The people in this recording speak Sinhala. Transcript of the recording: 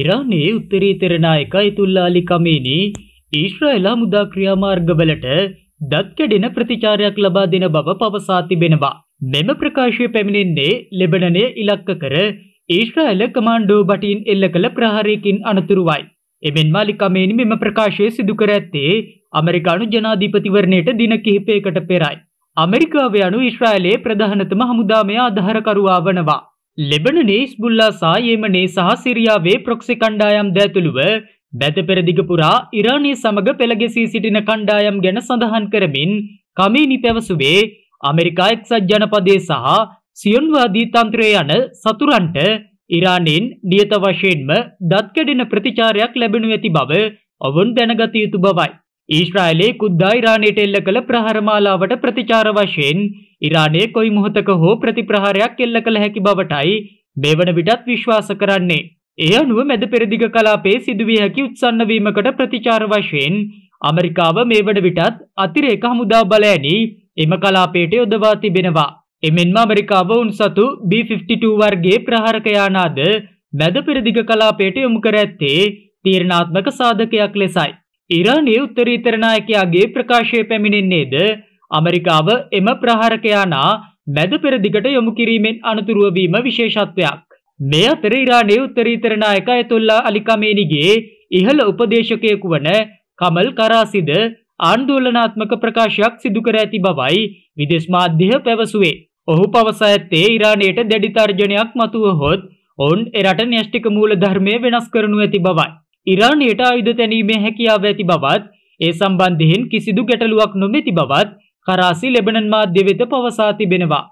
ඉරානයේ උත්තරීතර නායක අයතුල්ලාලි කමේනී ඊශ්‍රායල මුදා ක්‍රියාමාර්ගවලට දත් කැඩෙන ප්‍රතිචාරයක් ලබා දෙන බව පවසා තිබෙනවා. මෙම ප්‍රකාශය පැමිණෙන්නේ ලෙබනනය ඉලක්ක කර ඊශ්‍රායල කමාන්්ඩෝ බටින් එල්ල කළ ප්‍රහාරයකින් අනතුරුවයි. එමෙන් මාලිකමේනි මෙම ප්‍රකාශය සිදුකර ඇත්තේ අමරිකානු ජනාධීපතිවරණයට දින කිහිපයකට පෙරයි. අමරිකාව යනු ඉශ්‍රායලයේ ප්‍රධානතම හමුදාමය අධහරකරුවා වනවා. ලෙබනනේ ඉස්බුල්ලා සහ යේමනේ සහ සිරියාවේ ප්‍රොක්සි කණ්ඩායම් ද ඇතුළුව බැත පෙරදිග පුරා ඉරානය සමඟ පෙළගෙසී සිටින කණ්ඩායම් ගැන සඳහන් කරමින් කමීනි පැවසුවේ අමෙරිකා එක්සත් ජනපදේ සහ සියොන්වාදී තන්ත්‍රය යන සතුරන්ට ඉරානයෙන් නියත වශයෙන්ම දත්කැඩෙන ප්‍රතිචාරයක් ලැබෙනු ඇති බව ඔවුන් දැනගත යුතු බවයි. ඊශ්‍රායිලේ කුද්දා ඉරානයට එල්ල කළ ප්‍රහරමාලාවට ප්‍රතිචාර වශයෙන් ඉරානය කොයි මොහොතක හෝ ප්‍රතිප්‍රහාරයක් එල්ල කළ හැකි බවටයි මේ වන විටත් විශ්වාස කරන්නේ. ඒ අනුව මැද පෙරදිග කලාපයේ සිදුවිය හැකි උත්සන්නවීමකට ප්‍රතිචාර වශයෙන් අමරිකාව මේ වන විටත් අතිරේක හමුදා බලඇනි එම කලාපයට යොදවා තිබෙනවා. එමෙන්ම අමරිකාව උන් සතු B52 වර්ගේ ප්‍රහාරකයානාද මැද පෙරදිග කලාපයට යොමු කර ඇත්තේ තීරණාත්මක සාධකයක් ලෙසයි. ඉරානය උත්තරීතර නායකයාගේ ප්‍රකාශය පැමිණෙන්නේද ඇමරිකාව එම ප්‍රහාරකයානා මැද පෙරදිගට යොමු කිරීමෙන් අනතුරුව වීම විශේෂත්වයක්. මේ අතර ඉරානයේ උත්තරීතර නායක අයතුල්ලා අලි කමේනිගේ ඉහළ උපදේශකයෙකු වන කමල් කරාසිද ආන්දෝලනාත්මක ප්‍රකාශයක් සිදු කර ඇති බවයි විදේශ මාධ්‍ය පැවසුවේ. ඔහු පවසා ඇත්තේ ඉරානයට දැඩි තර්ජනයක් මතුව හොත් ඔවුන් එරට න්‍යෂ්ටික මූලධර්මය වෙනස් කරනු ඇති බවයි. ඉරානයට ආයුධ තැනීමේ හැකියාව ඇති බවත් ඒ සම්බන්ධයෙන් කිසිදු ගැටලුවක් නොමැති බවත් කරාසි ලෙබනන් මාධ්‍ය වෙත පවසා තිබෙනවා.